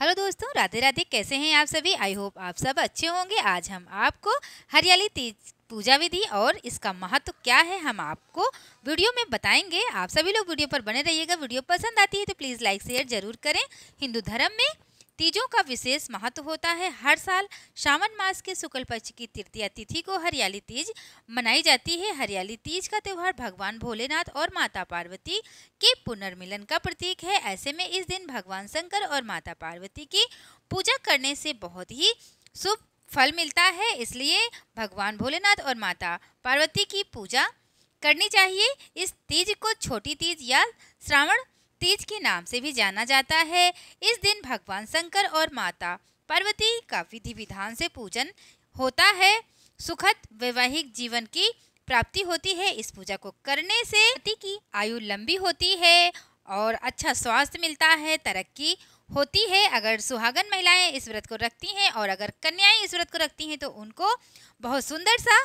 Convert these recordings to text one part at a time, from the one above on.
hello दोस्तों राधे राधे कैसे हैं आप सभी आई होप आप सब अच्छे होंगे आज हम आपको हरियाली तीज पूजा विधि और इसका महत्व क्या है हम आपको वीडियो में बताएंगे आप सभी लोग वीडियो पर बने रहिएगा वीडियो पसंद आती है तो प्लीज़ लाइक शेयर जरूर करें हिंदू धर्म में तीजों का विशेष महत्व होता है हर साल श्रावण मास के शुक्ल पक्ष की तृतीया तिथि को हरियाली तीज मनाई जाती है हरियाली तीज का त्यौहार भगवान भोलेनाथ और माता पार्वती के पुनर्मिलन का प्रतीक है ऐसे में इस दिन भगवान शंकर और माता पार्वती की पूजा करने से बहुत ही शुभ फल मिलता है इसलिए भगवान भोलेनाथ और माता पार्वती की पूजा करनी चाहिए इस तीज को छोटी तीज या श्रावण तीज के नाम से भी जाना जाता है इस दिन भगवान शंकर और माता पार्वती का विधि विधान से पूजन होता है सुखद वैवाहिक जीवन की प्राप्ति होती है इस पूजा को करने से पति की आयु लंबी होती है और अच्छा स्वास्थ्य मिलता है तरक्की होती है अगर सुहागन महिलाएं इस व्रत को रखती हैं और अगर कन्याएं इस व्रत को रखती हैं तो उनको बहुत सुंदर सा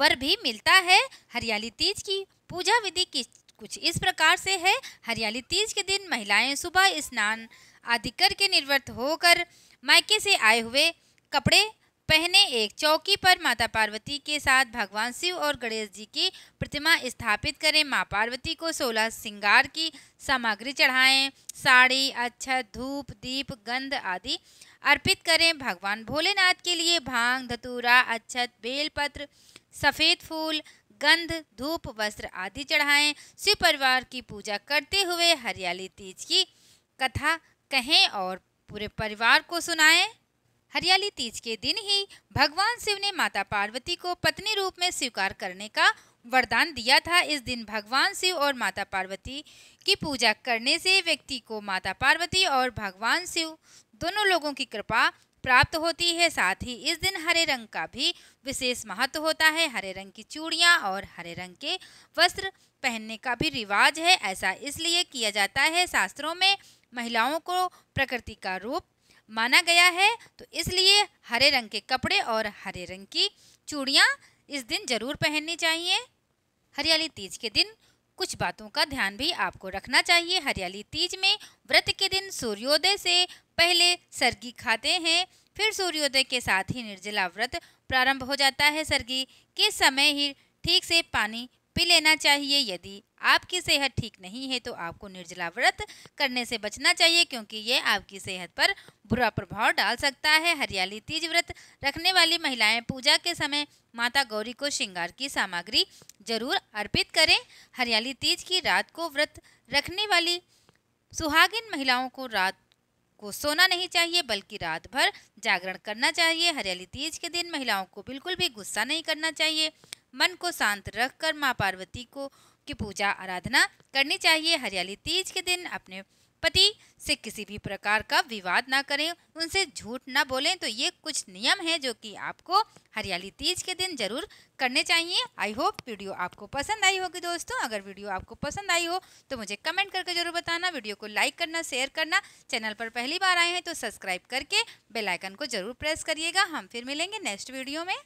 वर भी मिलता है हरियाली तीज की पूजा विधि किस कुछ इस प्रकार से है हरियाली तीज के दिन महिलाएं सुबह स्नान आदि करके निवृत्त होकर मायके से आए हुए कपड़े पहने एक चौकी पर माता पार्वती के साथ भगवान शिव और गणेश जी की प्रतिमा स्थापित करें माँ पार्वती को सोलह श्रृंगार की सामग्री चढ़ाएं साड़ी अच्छा धूप दीप गंध आदि अर्पित करें भगवान भोलेनाथ के लिए भांग धतूरा अच्छत बेलपत्र सफ़ेद फूल गंध धूप वस्त्र आदि चढ़ाएं शिव परिवार की पूजा करते हुए हरियाली तीज की कथा कहें और पूरे परिवार को सुनाएं हरियाली तीज के दिन ही भगवान शिव ने माता पार्वती को पत्नी रूप में स्वीकार करने का वरदान दिया था इस दिन भगवान शिव और माता पार्वती की पूजा करने से व्यक्ति को माता पार्वती और भगवान शिव दोनों लोगों की कृपा प्राप्त होती है साथ ही इस दिन हरे रंग का भी विशेष महत्व होता है हरे रंग की चूड़ियाँ और हरे रंग के वस्त्र पहनने का भी रिवाज है ऐसा इसलिए किया जाता है शास्त्रों में महिलाओं को प्रकृति का रूप माना गया है तो इसलिए हरे रंग के कपड़े और हरे रंग की चूड़ियाँ इस दिन जरूर पहननी चाहिए हरियाली तीज के दिन कुछ बातों का ध्यान भी आपको रखना चाहिए हरियाली तीज में व्रत के दिन सूर्योदय से पहले सरगी खाते हैं फिर सूर्योदय के साथ ही निर्जला व्रत प्रारंभ हो जाता है सरगी के समय ही ठीक से पानी पी लेना चाहिए यदि आपकी सेहत ठीक नहीं है तो आपको निर्जला व्रत करने से बचना चाहिए क्योंकि ये आपकी सेहत पर बुरा प्रभाव डाल सकता है हरियाली तीज व्रत रखने वाली महिलाएं पूजा के समय माता गौरी को श्रृंगार की सामग्री जरूर अर्पित करें हरियाली तीज की रात को व्रत रखने वाली सुहागिन महिलाओं को रात को सोना नहीं चाहिए बल्कि रात भर जागरण करना चाहिए हरियाली तीज के दिन महिलाओं को बिल्कुल भी गुस्सा नहीं करना चाहिए मन को शांत रखकर माँ पार्वती को की पूजा आराधना करनी चाहिए हरियाली तीज के दिन अपने पति से किसी भी प्रकार का विवाद ना करें उनसे झूठ ना बोलें तो ये कुछ नियम हैं जो कि आपको हरियाली तीज के दिन जरूर करने चाहिए आई होप वीडियो आपको पसंद आई होगी दोस्तों अगर वीडियो आपको पसंद आई हो तो मुझे कमेंट करके जरूर बताना वीडियो को लाइक करना शेयर करना चैनल पर पहली बार आए हैं तो सब्सक्राइब करके बेलाइकन को जरूर प्रेस करिएगा हम फिर मिलेंगे नेक्स्ट वीडियो में